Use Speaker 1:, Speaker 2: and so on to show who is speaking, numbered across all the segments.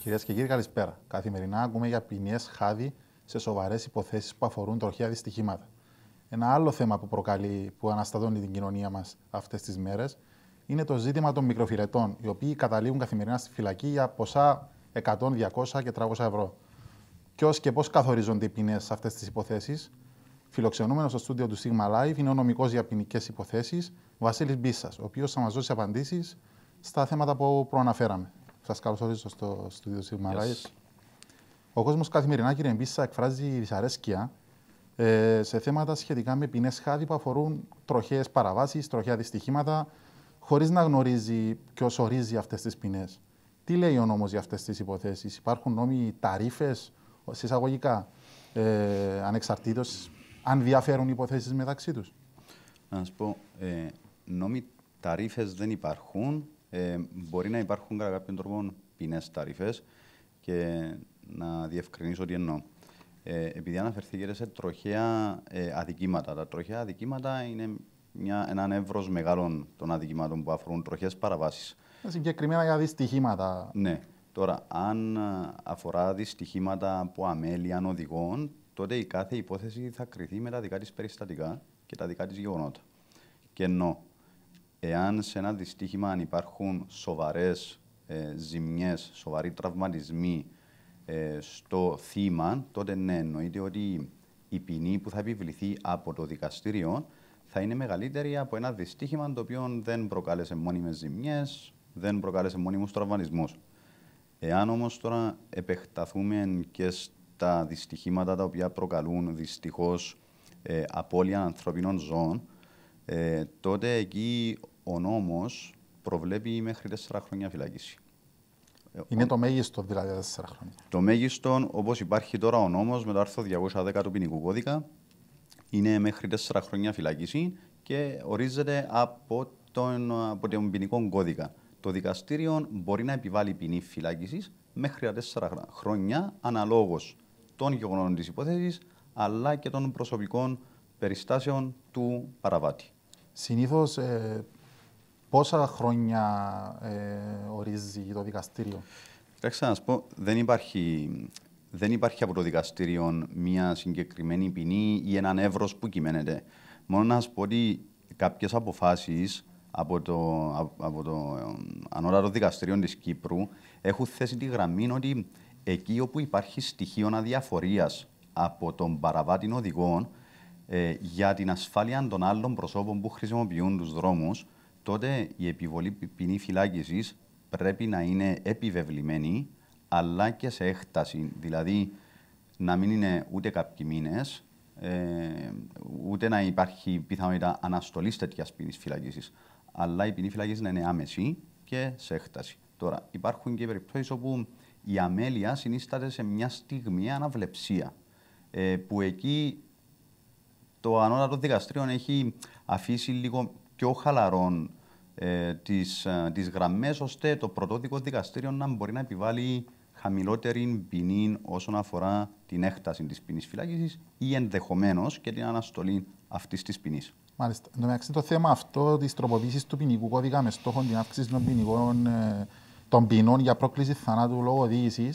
Speaker 1: Κυρίες και κύριοι, καλησπέρα. Καθημερινά ακούμε για ποινές χάδι σε σοβαρές υποθέσεις που αφορούν τροχιά δυστυχήματα. Ένα άλλο θέμα που προκαλεί, που αναστατώνει την κοινωνία μας αυτές τις μέρες, είναι το ζήτημα των μικροφυλετών, οι οποίοι καταλήγουν καθημερινά στη φυλακή για ποσά 100, 200 και 300 ευρώ. Ποιος και πώς καθορίζονται οι ποινές σε αυτές τις υποθέσεις, Φιλοξενούμενος στο στούντιο του Sigma Live είναι ο νομικός για ποινικές υποθέσεις Βασίλης Μπίσας, ο οποίος θα μας δώσει απαντήσεις στα θέματα που προαναφέραμε. Σα καλωσορίζω στο στούδιο τη yes. Ο κόσμος καθημερινά, κύριε Μπίσα, εκφράζει δυσαρέσκεια ε, σε θέματα σχετικά με ποινές χάδι που αφορούν τροχέ παραβάσεις, τροχαία δυστυχήματα, χωρίς να γνωρίζει ποιος ορίζει αυτές τις ποινές. Τι λέει ο νόμος για αυτές τις υποθέσεις, Υπάρχουν νόμοι ταρήφε, συσσαγωγικά, ε, ανεξαρτήτως αν διαφέρουν υποθέσεις μεταξύ τους.
Speaker 2: Να σας πω, ε, νόμοι ταρήφε δεν υπάρχουν ε, μπορεί να υπάρχουν κατά κάποιον τρόπο ποινές ταρήφε και να διευκρινίσω τι εννοώ. Ε, επειδή αναφερθήκατε σε τροχαία ε, αδικήματα. Τα τροχαία αδικήματα είναι μια, έναν εύρος μεγάλων των αδικημάτων που αφορούν τροχές παραβάσεις.
Speaker 1: Συγκεκριμένα για δυστυχήματα.
Speaker 2: Ναι. Τώρα, αν αφορά δυστυχήματα από αμέλεια οδηγών, τότε η κάθε υπόθεση θα κριθεί με τα δικά της περιστατικά και τα δικά της γεγονότα. Και ενώ εάν σε ένα δυστύχημα αν υπάρχουν σοβαρές ε, ζημιές, σοβαροί τραυματισμοί ε, στο θύμα, τότε ναι, εννοείται ότι η ποινή που θα επιβληθεί από το δικαστήριο θα είναι μεγαλύτερη από ένα δυστύχημα το οποίο δεν προκάλεσε μόνιμες ζημιές, δεν προκάλεσε μόνιμους τραυματισμούς. Εάν όμως τώρα επεκταθούμε και στα δυστυχήματα τα οποία προκαλούν δυστυχώς ε, απώλεια ανθρωπίνων ζώων, ε, τότε εκεί ο νόμος προβλέπει μέχρι 4 χρόνια φυλάκιση. Ε,
Speaker 1: είναι το μέγιστο δηλαδή τέσσερα χρόνια.
Speaker 2: Το μέγιστο, όπως υπάρχει τώρα ο νόμος με το άρθρο 210 του ποινικού κώδικα, είναι μέχρι 4 χρόνια φυλάκιση και ορίζεται από τον, από τον ποινικό κώδικα. Το δικαστήριο μπορεί να επιβάλλει ποινή φυλάκισης μέχρι τα τέσσερα χρόνια αναλόγως των γεγονών της υπόθεσης αλλά και των προσωπικών περιστάσεων
Speaker 1: του παραβάτη. Συνήθως ε, πόσα χρόνια ε, ορίζει το δικαστήριο.
Speaker 2: Κοιτάξτε να σας πω, δεν υπάρχει, δεν υπάρχει από το δικαστήριο μια συγκεκριμένη ποινή ή έναν εύρος που κυμαίνεται. Μόνο να σας πω ότι κάποιες αποφάσεις από το, από το ε, ανώτατο δικαστήριο της Κύπρου έχουν θέσει τη γραμμή ότι εκεί όπου υπάρχει στοιχείο αδιαφορία από τον παραβάτη οδηγών ε, για την ασφάλεια των άλλων προσώπων που χρησιμοποιούν τους δρόμους, τότε η επιβολή ποινή φυλάκισης πρέπει να είναι επιβεβλημένη, αλλά και σε έκταση. Δηλαδή, να μην είναι ούτε κάποιοι μήνες, ε, ούτε να υπάρχει πιθανότητα αναστολής τέτοιας ποινής φυλακίση. Αλλά η ποινή φυλακίση να είναι άμεση και σε έκταση. Τώρα, υπάρχουν και περιπτώσεις όπου η αμέλεια συνίσταται σε μια στιγμή αναβλεψία. Ε, που εκεί το ανώτατο δικαστήριο έχει αφήσει λίγο πιο χαλαρόν ε, τις, ε, τις γραμμές ώστε το πρωτόδικο δικαστήριο να μπορεί να επιβάλλει χαμηλότερη ποινή όσον αφορά την έκταση της ποινής φυλάκισης ή ενδεχομένως και την αναστολή αυτής της ποινής.
Speaker 1: Μάλιστα. Εν τω μεταξύ, το θέμα αυτό της τροποποίησης του ποινικού κώδικα με στόχο την αύξηση των ποινικών ε, των ποινών για πρόκληση θανάτου λόγω οδήγηση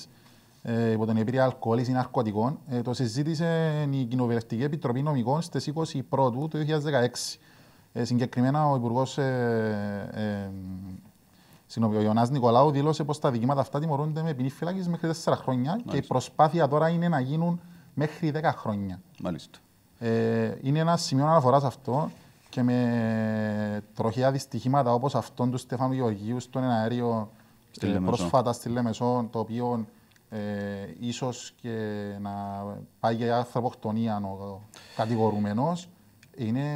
Speaker 1: ε, υπό την επίρρρεια αλκοόλης ή ναρκωτικών ε, το συζήτησε η Κοινοβουλευτική Επιτροπή Νομικών στις 20 Πρώτου του 2016. Ε, συγκεκριμένα, ο Υπουργός ε, ε, ο Νικολάου δήλωσε πως τα δικήματα αυτά τιμωρούνται με ποινή φυλάκη μέχρι 4 χρόνια και η προσπάθεια τώρα είναι να γίνουν μέχρι 10 χρόνια. Μάλιστα. Ε, είναι ένα σημείο αναφοράς αυτό και με τροχιά δυστυχήματα όπως αυτόν του Στέφανου Γεωργίου στον Εναέριο ε, πρόσφατα στη Λεμεσό, το οποίο ε, ίσως και να πάει για ανθρωποκτονία ο κατηγορούμενος. Είναι,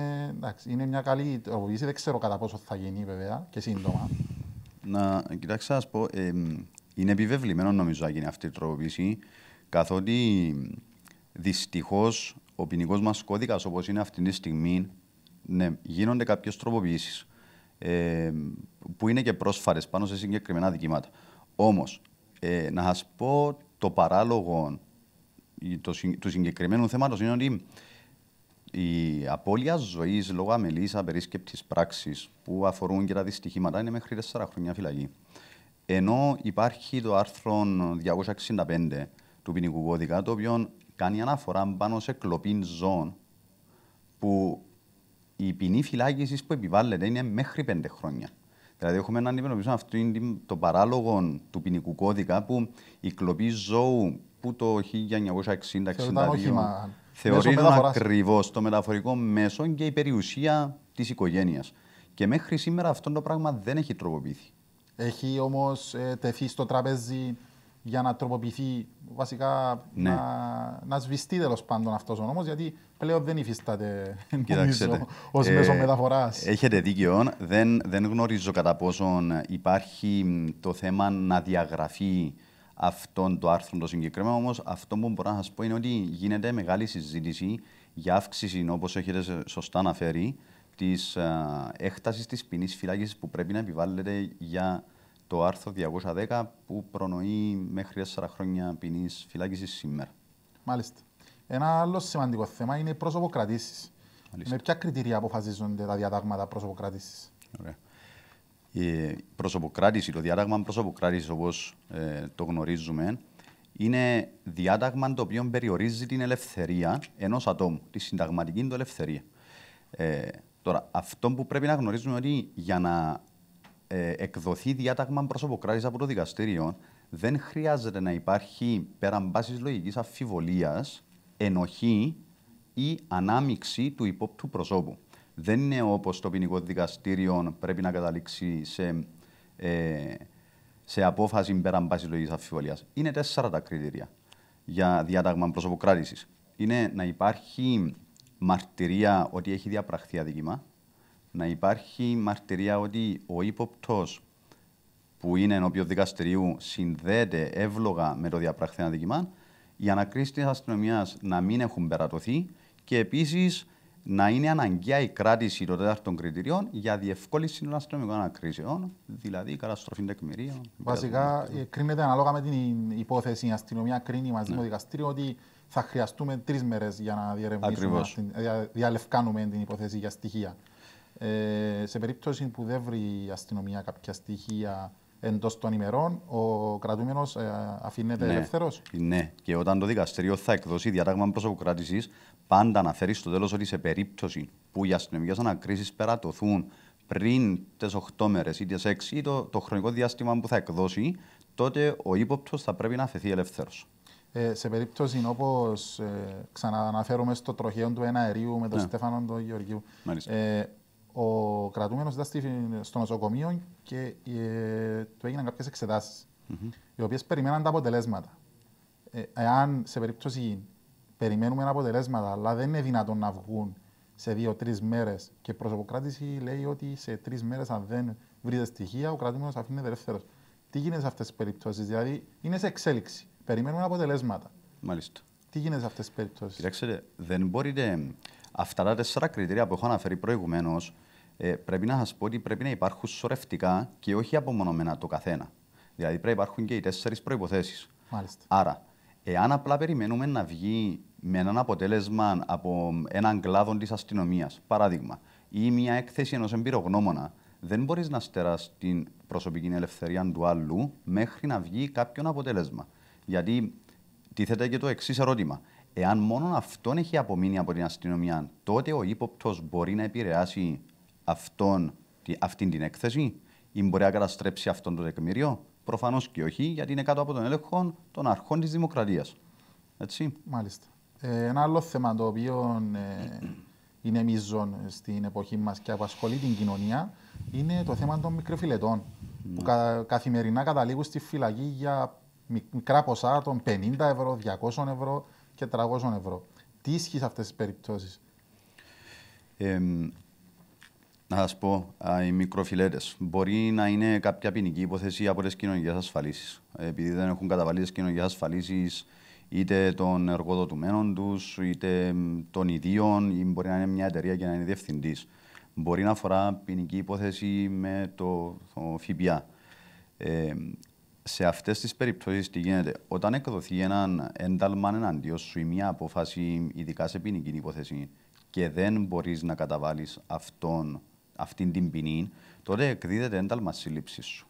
Speaker 1: είναι μια καλή τροποποίηση, δεν ξέρω κατά πόσο θα γίνει βέβαια και σύντομα.
Speaker 2: Να, κοιτάξτε, ας πω, ε, είναι επιβεβλημένο νομίζω να γίνει αυτή η τροποποίηση, καθότι δυστυχώς ο ποινικός μας κώδικας όπως είναι αυτή τη στιγμή, ναι, γίνονται κάποιες τροποποιήσεις ε, που είναι και πρόσφατε πάνω σε συγκεκριμένα δικήματα. Όμως, ε, να σας πω το παράλογο του συγκεκριμένου θέματος είναι ότι η απώλεια ζωής λόγω αμελής απερίσκεπτη πράξης που αφορούν και τα δυστυχήματα είναι μέχρι 4 χρόνια φυλακή. Ενώ υπάρχει το άρθρο 265 του ποινικού κώδικα, το οποίο κάνει αναφορά πάνω σε κλοπή ζώων, που η ποινή φυλάκισης που επιβάλλεται είναι μέχρι 5 χρόνια. Δηλαδή, έχουμε να αντιμετωπίσουμε αυτό το παράλογο του ποινικού κώδικα που η κλοπή ζώου που το 1960-62 θεωρεί ακριβώς το μεταφορικό μέσο και η περιουσία της οικογένειας. Και μέχρι σήμερα αυτό το πράγμα δεν έχει τροποποιηθεί.
Speaker 1: Έχει όμως ε, τεθεί στο τραπέζι για να τροποποιηθεί, βασικά ναι. να, να σβηστεί τέλος πάντων αυτός ο νόμος, γιατί πλέον δεν υφίσταται ως ε, μέσο μεταφοράς.
Speaker 2: Έχετε δίκιο. Δεν, δεν γνωρίζω κατά πόσον υπάρχει το θέμα να διαγραφεί αυτό το άρθρο το συγκεκριμένο. Όμως αυτό που μπορώ να σας πω είναι ότι γίνεται μεγάλη συζήτηση για αύξηση, όπως έχετε σωστά αναφέρει, της ε, έκτασης της ποινής φυλάκισης που πρέπει να επιβάλλεται για το άρθρο 210 που προνοεί μέχρι 4 χρόνια ποινής φυλάκισης σήμερα.
Speaker 1: Μάλιστα. Ένα άλλο σημαντικό θέμα είναι οι πρόσωπο κρατήσεις. Με ποια κριτήρια αποφασίζονται τα διατάγματα πρόσωπο κρατήσεις.
Speaker 2: Η προσωποκράτηση, το διάταγμα προσωποκράτησης όπως ε, το γνωρίζουμε, είναι διάταγμα το οποίο περιορίζει την ελευθερία ενός ατόμου, τη συνταγματική του ελευθερία. Ε, τώρα, αυτό που πρέπει να γνωρίζουμε ότι για να ε, εκδοθεί διάταγμα προσωποκράτησης από το δικαστήριο, δεν χρειάζεται να υπάρχει πέραν πάση λογικής αμφιβολίας, ενοχή ή ανάμειξη του υπόπτου προσώπου δεν είναι όπως το ποινικό δικαστήριο πρέπει να καταλήξει σε, ε, σε απόφαση πέραν πάση λογική αφιβολίας. Είναι τέσσερα τα κριτήρια για διάταγμα προσωποκράτησης. Είναι να υπάρχει μαρτυρία ότι έχει διαπραχθεί αδίκημα, να υπάρχει μαρτυρία ότι ο ύποπτος που είναι ενώπιον δικαστηρίου συνδέεται εύλογα με το διαπραχθέν αδίκημα, οι ανακρίσεις της αστυνομίας να μην έχουν περατωθεί και επίσης να είναι αναγκαία η κράτηση των τέταρτων κριτηρίων για διευκόλυνση των αστυνομικών ανακρίσεων, δηλαδή η καταστροφή τεκμηρίων. Βασικά,
Speaker 1: ε, κρίνεται ανάλογα με την υπόθεση. Η αστυνομία κρίνει μαζί ναι. με το δικαστήριο ότι θα χρειαστούμε τρεις μέρες για να διερευνήσουμε, να ε, διαλευκάνουμε την υπόθεση για στοιχεία. Ε, σε περίπτωση που δεν βρει η αστυνομία κάποια στοιχεία εντός των ημερών ο κρατούμενος ε, αφήνεται ναι. ελεύθερος.
Speaker 2: Ναι, και όταν το δικαστήριο θα εκδώσει διάταγμα προσωποκράτηση, πάντα αναφέρει στο τέλος ότι σε περίπτωση που οι αστυνομικές ανακρίσεις περατωθούν πριν τις 8 μέρες ή τις 6 ή το, το χρονικό διάστημα που θα εκδώσει, τότε ο ύποπτος θα πρέπει να αφαιθεί ελεύθερος.
Speaker 1: Ε, σε περίπτωση όπως ε, ξανααναφέρομαι στο τροχαίο του ένα αερίου με τον ναι. Στέφανο τον Γεωργίου. Ε, ο κρατούμενος ήταν στο νοσοκομείο και ε, του έγιναν κάποιες εξετάσεις, mm-hmm. οι οποίες περιμέναν τα αποτελέσματα. Ε, εάν σε περίπτωση περιμένουμε αποτελέσματα, αλλά δεν είναι δυνατόν να βγουν σε δύο-τρει μέρες και η προσωποκράτηση λέει ότι σε τρεις μέρες, αν δεν βρείτε στοιχεία, ο κρατούμενος αφήνεται ελεύθερος. Τι γίνεται σε αυτές τις περιπτώσεις, Δηλαδή είναι σε εξέλιξη. Περιμένουμε αποτελέσματα. Μάλιστα. Τι γίνεται σε αυτές τις περιπτώσεις.
Speaker 2: Κοιτάξτε, δεν μπορείτε. Αυτά τα τέσσερα κριτήρια που έχω αναφέρει προηγουμένως, ε, πρέπει να σας πω ότι πρέπει να υπάρχουν σωρευτικά και όχι απομονωμένα το καθένα. Δηλαδή πρέπει να υπάρχουν και οι τέσσερις προποθέσει. Άρα, εάν απλά περιμένουμε να βγει με έναν αποτέλεσμα από έναν κλάδο της αστυνομίας, παράδειγμα, ή μια έκθεση ενός εμπειρογνώμονα, δεν μπορείς να στεράς την προσωπική ελευθερία του άλλου μέχρι να βγει κάποιο αποτέλεσμα. Γιατί τίθεται και το εξής ερώτημα. Εάν μόνο αυτόν έχει απομείνει από την αστυνομία, τότε ο ύποπτος μπορεί να επηρεάσει αυτόν, αυτήν την έκθεση ή μπορεί να καταστρέψει αυτόν το τεκμήριο. Προφανώς και όχι, γιατί είναι κάτω από τον έλεγχο των αρχών της δημοκρατίας.
Speaker 1: Έτσι. Μάλιστα. Ε, ένα άλλο θέμα το οποίο ε, είναι μίζων στην εποχή μας και απασχολεί την κοινωνία είναι το θέμα των μικροφιλετών. Που ναι. κα, καθημερινά καταλήγουν στη φυλακή για μικρά ποσά των 50 ευρώ, 200 ευρώ και 300 ευρώ. Τι ισχύει σε αυτές τις περιπτώσεις.
Speaker 2: Ε, να σας πω, οι μικροφυλέτε. Μπορεί να είναι κάποια ποινική υπόθεση από τις κοινωνικές ασφαλίσεις. Επειδή δεν έχουν καταβάλει τις κοινωνικές ασφαλίσεις είτε των εργοδοτουμένων τους, είτε των ιδίων, ή μπορεί να είναι μια εταιρεία και να είναι διευθυντής. Μπορεί να αφορά ποινική υπόθεση με το, το ΦΠΑ. Ε, σε αυτές τις περιπτώσεις, τι γίνεται, όταν εκδοθεί ένα ένταλμα εναντίον σου ή μια απόφαση, ειδικά σε ποινική υπόθεση, και δεν μπορείς να καταβάλεις αυτόν αυτή την ποινή, τότε εκδίδεται ένταλμα σύλληψης σου.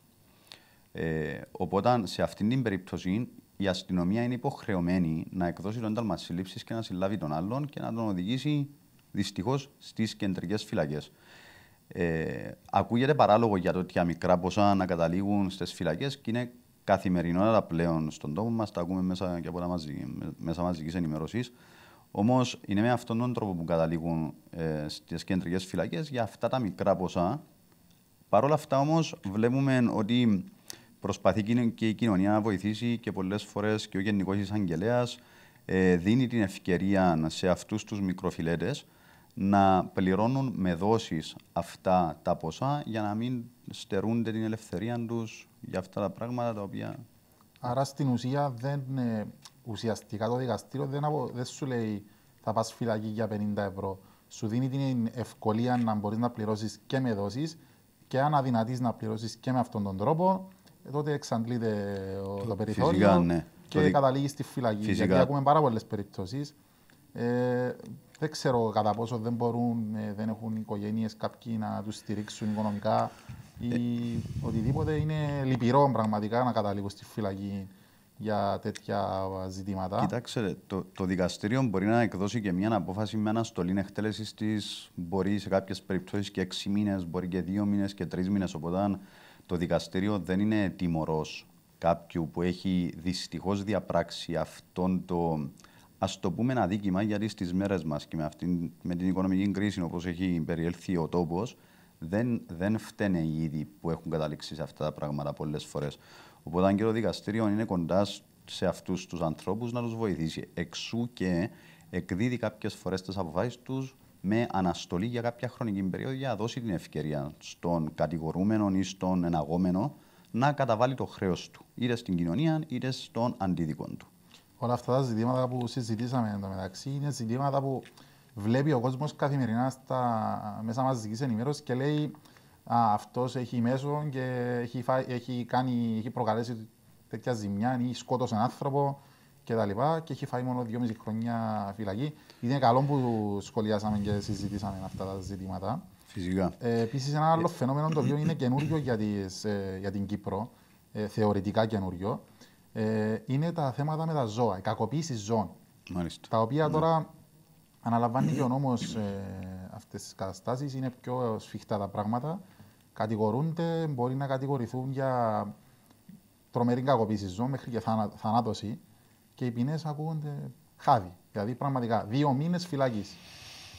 Speaker 2: Ε, οπότε σε αυτή την περίπτωση η αστυνομία είναι υποχρεωμένη να εκδώσει το ένταλμα σύλληψης και να συλλάβει τον άλλον και να τον οδηγήσει δυστυχώς στις κεντρικές φυλακές. Ε, ακούγεται παράλογο για το ότι μικρά ποσά να καταλήγουν στις φυλακές και είναι καθημερινότητα πλέον στον τόπο μας. Τα ακούμε μέσα και από τα μαζι, μέσα μαζικής ενημέρωσης. Όμως είναι με αυτόν τον τρόπο που καταλήγουν ε, στις κεντρικές φυλακές για αυτά τα μικρά ποσά. Παρ' όλα αυτά όμως βλέπουμε ότι προσπαθεί και η κοινωνία να βοηθήσει και πολλές φορές και ο Γενικός Εισαγγελέας ε, δίνει την ευκαιρία σε αυτούς τους μικροφυλέτες να πληρώνουν με δόσεις αυτά τα ποσά για να μην στερούνται την ελευθερία τους για αυτά τα πράγματα τα οποία.
Speaker 1: Άρα στην ουσία δεν ε, ουσιαστικά το δικαστήριο δεν, απο, δεν σου λέει θα πας φυλακή για 50 ευρώ. Σου δίνει την ευκολία να μπορείς να πληρώσεις και με δόσεις και αν αδυνατείς να πληρώσεις και με αυτόν τον τρόπο, τότε εξαντλείται το, το περιθώριο φυσικά, ναι. και το... καταλήγεις στη φυλακή. Φυσικά. Γιατί ακούμε πάρα πολλές περιπτώσεις. Ε, δεν ξέρω κατά πόσο δεν μπορούν, ε, δεν έχουν οικογένειες κάποιοι να τους στηρίξουν οικονομικά ή ε. οτιδήποτε. Είναι λυπηρό πραγματικά να καταλήγουν στη φυλακή για τέτοια ε, ζητήματα. Κοιτάξτε,
Speaker 2: το, το δικαστήριο μπορεί να εκδώσει και μια απόφαση με αναστολή εκτέλεσης της. Μπορεί σε κάποιες περιπτώσεις και έξι μήνες, μπορεί και δύο μήνες και τρεις μήνες. Οπότε το δικαστήριο δεν είναι τιμωρός κάποιου που έχει δυστυχώς διαπράξει αυτόν το. Ας το πούμε ένα δίκημα, γιατί στις μέρες μας και με, με την οικονομική κρίση, όπως έχει περιέλθει ο τόπος, δεν, δεν φταίνε οι ίδιοι που έχουν καταλήξει σε αυτά τα πράγματα πολλές φορές. Οπότε αν και το δικαστήριο είναι κοντά σε αυτούς τους ανθρώπους να τους βοηθήσει. Εξού και εκδίδει κάποιες φορές τις αποφάσεις τους με αναστολή για κάποια χρονική περίοδο για να δώσει την ευκαιρία στον κατηγορούμενο ή στον εναγόμενο να καταβάλει το χρέος του, είτε στην κοινωνία είτε στον αντίδικον του.
Speaker 1: Όλα αυτά τα ζητήματα που συζητήσαμε μεταξύ είναι ζητήματα που βλέπει ο κόσμος καθημερινά στα μέσα μαζικής ενημέρωσης και λέει Α, αυτός έχει μέσο και έχει, φά, έχει, κάνει, έχει προκαλέσει τέτοια ζημιά ή σκότωσε έναν άνθρωπο και τα λοιπά και έχει φάει μόνο 2,5 χρόνια φυλακή. Είναι καλό που σχολιάσαμε και συζητήσαμε αυτά τα ζητήματα. Φυσικά. Ε, Επίσης, ένα άλλο φαινόμενο το οποίο είναι καινούριο για, τις, ε, για την Κύπρο, ε, θεωρητικά καινούριο, ε, είναι τα θέματα με τα ζώα, η κακοποίηση ζώων. Μάλιστα. Τα οποία ναι. τώρα αναλαμβάνει και ο νόμος ε, αυτές τις καταστάσεις, είναι πιο σφιχτά τα πράγματα κατηγορούνται, μπορεί να κατηγορηθούν για τρομερή κακοποίηση ζώων μέχρι και θανάτωση και οι ποινές ακούγονται χάδι. Δηλαδή πραγματικά δύο μήνες φυλακής.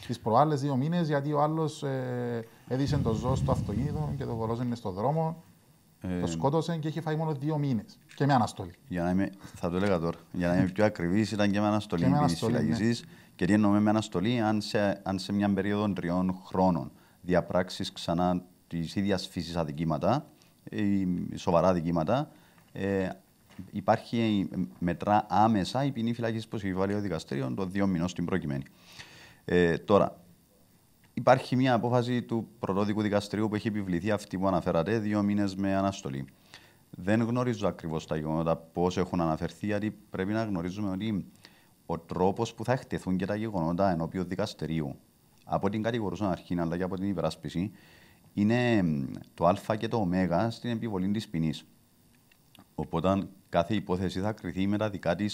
Speaker 1: Τις προάλλες δύο μήνες γιατί ο άλλος ε, έδισε το ζώο στο αυτοκίνητο και το είναι στον δρόμο. Ε, το σκότωσε και έχει φάει μόνο δύο μήνες. Και με αναστολή.
Speaker 2: Για να είμαι, θα το έλεγα τώρα. Για να είμαι πιο ακριβής, ήταν και με αναστολή τη φυλακή. Ναι. Και τι εννοούμε με αναστολή, αν σε, αν σε μια περίοδο τριών χρόνων διαπράξεις ξανά της ίδιας φύσης αδικήματα, ε, σοβαρά αδικήματα, ε, υπάρχει μετρά άμεσα η ποινή φυλάκισης βάλει ο δικαστήριο το δύο μηνών στην προκειμένη. Ε, τώρα, υπάρχει μια απόφαση του πρωτόδικου δικαστηρίου που έχει επιβληθεί αυτή που αναφέρατε, δύο μήνες με αναστολή. Δεν γνωρίζω ακριβώς τα γεγονότα πώς έχουν αναφερθεί, γιατί πρέπει να γνωρίζουμε ότι ο τρόπος που θα εκτεθούν και τα γεγονότα ενώπιον δικαστηρίου από την κατηγορούσα αρχή αλλά και από την υπεράσπιση είναι το α και το ω στην επιβολή της ποινής. Οπότε κάθε υπόθεση θα κριθεί με τα δικά της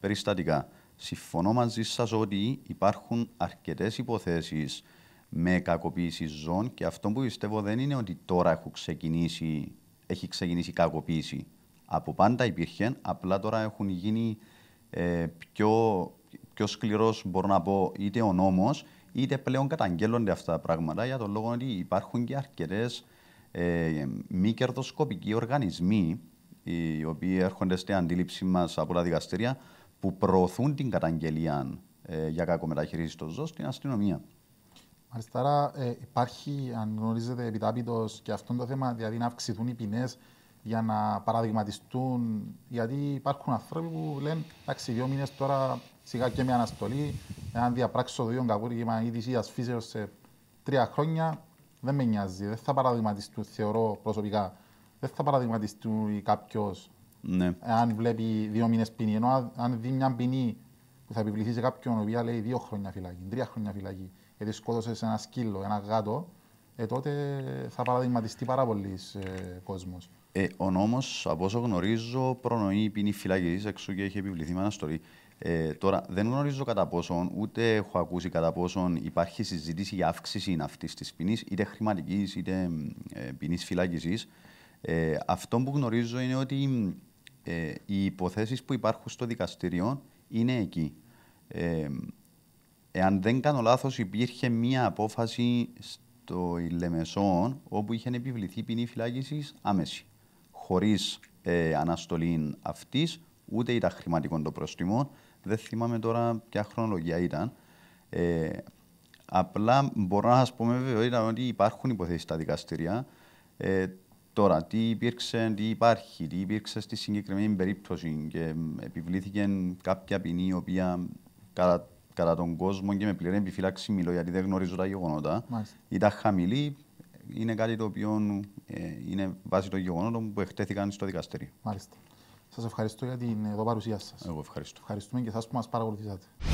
Speaker 2: περιστατικά. Συμφωνώ μαζί σας ότι υπάρχουν αρκετές υποθέσεις με κακοποίηση ζώων και αυτό που πιστεύω δεν είναι ότι τώρα έχουν ξεκινήσει, έχει ξεκινήσει η κακοποίηση. Από πάντα υπήρχε, απλά τώρα έχουν γίνει ε, πιο, πιο σκληρός, μπορώ να πω, είτε ο νόμος, είτε πλέον καταγγέλλονται αυτά τα πράγματα για τον λόγο ότι υπάρχουν και αρκετές ε, μη κερδοσκοπικοί οργανισμοί οι οποίοι έρχονται στην αντίληψή μας από τα δικαστήρια που προωθούν την καταγγελία ε, για κακομεταχείριση των ζώων στην αστυνομία.
Speaker 1: Μάλιστα, άρα ε, υπάρχει, αν γνωρίζετε, επιτάπητος και αυτό το θέμα, δηλαδή να αυξηθούν οι ποινές για να παραδειγματιστούν. Γιατί υπάρχουν άνθρωποι που λένε, εντάξει, δύο μήνες τώρα Σιγά και μια αναστολή. Εάν διαπράξω το ίδιο κακούργημα ήδη ή σε τρία χρόνια, δεν με νοιάζει. Δεν θα παραδειγματιστούν, θεωρώ προσωπικά, δεν θα παραδειγματιστούν κάποιος ναι. αν βλέπει δύο μήνες ποινή. Ενώ αν δει μια ποινή που θα επιβληθεί σε κάποιον, η οποία λέει δύο χρόνια φυλακή, τρία χρόνια φυλακή, γιατί σκότωσε ένα σκύλο, ένα γάτο, ε, τότε θα παραδειγματιστεί πάρα πολύς ε, κόσμος.
Speaker 2: Ε, ο νόμος, από όσο γνωρίζω, προνοεί ποινή φυλακής, εξού και έχει επιβληθεί με αναστολή. Ε, τώρα, δεν γνωρίζω κατά πόσον, ούτε έχω ακούσει κατά πόσον υπάρχει συζήτηση για αύξηση αυτή της ποινής, είτε χρηματικής είτε ε, ποινής φυλάκισης. Ε, αυτό που γνωρίζω είναι ότι ε, οι υποθέσεις που υπάρχουν στο δικαστήριο είναι εκεί. Ε, εάν δεν κάνω λάθος, υπήρχε μία απόφαση στο Λεμεσόν όπου είχε επιβληθεί ποινή φυλάκισης άμεση, χωρίς ε, αναστολή αυτή, ούτε ήταν χρηματικών το προστιμών δεν θυμάμαι τώρα ποια χρονολογία ήταν. Ε, απλά μπορώ να σας πω με βέβαια ότι υπάρχουν υποθέσεις στα δικαστήρια. Ε, τώρα, τι υπήρξε, τι υπάρχει, τι υπήρξε στη συγκεκριμένη περίπτωση και επιβλήθηκε κάποια ποινή η οποία κατά, κατά τον κόσμο και με πλήρη επιφύλαξη μιλώ γιατί δεν γνωρίζω τα γεγονότα. ή Ήταν χαμηλή, είναι κάτι το οποίο ε, είναι βάσει των γεγονότων που εκτέθηκαν
Speaker 1: στο δικαστήριο. Μάλιστα. Σας ευχαριστώ για την παρουσία σας. Εγώ ευχαριστώ. Ευχαριστούμε και εσάς που μας παρακολουθήσατε.